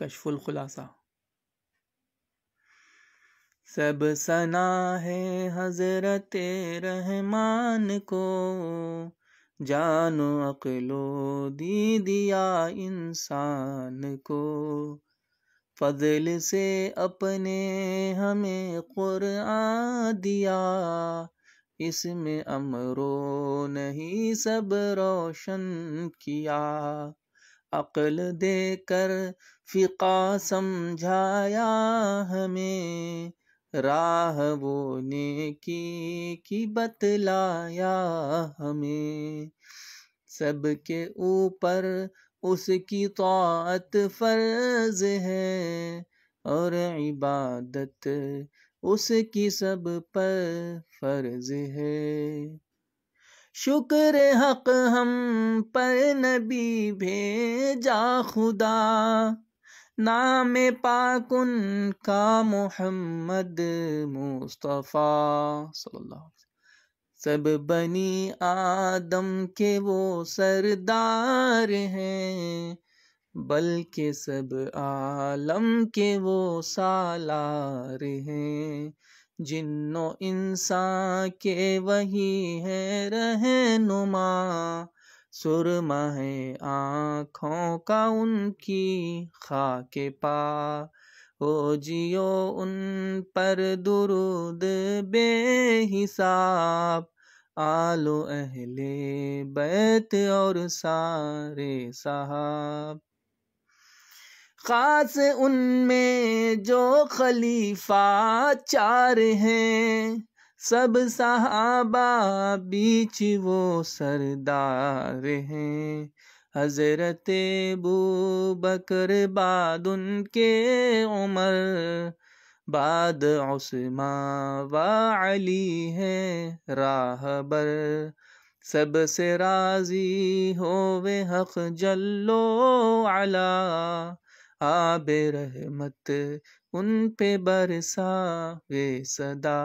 कशफुल खुलासा सब सना है हजरत रहमान को जानो अकलो दी दिया इंसान को फजल से अपने हमें कुरान दिया इसमें अमरो नहीं सब रोशन किया अकल देकर फिका समझाया हमें राह वो नेकी की बतलाया हमें सबके ऊपर उसकी तोत फर्ज है और इबादत उसकी सब पर फर्ज है शुक्र हक हम पर नबी भेजा खुदा नाम पाक उनका मोहम्मद मुस्तफ़ा सब बनी आदम के वो सरदार हैं बल्कि सब आलम के वो सालार हैं जिन्नो इंसान के वही है रहनुमा सुरमा है आँखों का उनकी खाके पा ओ जियो उन पर दुरुद बेहिसाब आलो अहले बैत और सारे साहब खास उनमें जो खलीफा चार हैं सब सहाबा बीच वो सरदार हैं हजरत बकर बाद उनके उमर बाद उस्मा व अली है राहबर सब से राजी होवे हक जल्लो अला आबे रहमत उन पे बरसा वे सदा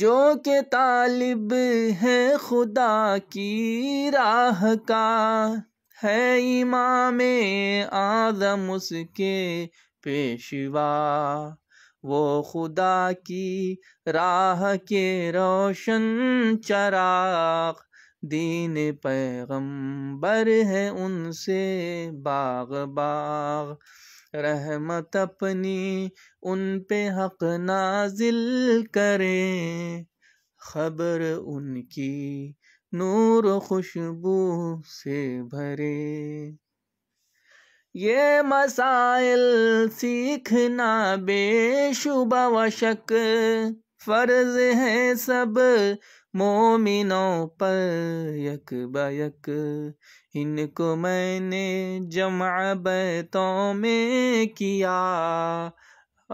जो के तालिब है खुदा की राह का है इमाम आजम उसके पेशवा वो खुदा की राह के रोशन चराग दीन पैगंबर है उनसे बाग बाग रहमत अपनी उन पे हक नाजिल करे खबर उनकी नूर खुशबू से भरे ये मसाइल सीखना बेशुबा वशक फर्ज है सब मोमिनों पर यक बयक इनको मैंने जमा बैतों में किया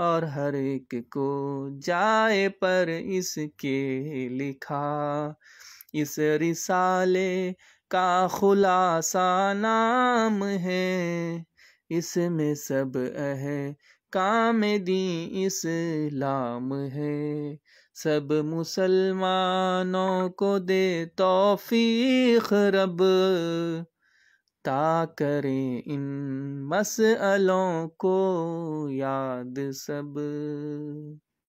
और हर एक को जाए पर इसके लिखा इस रिसाले का खुलासा नाम है इसमें सब अह काम इस इस्लाम है सब मुसलमानों को दे तौफीक रब ता करें इन मसलों को याद सब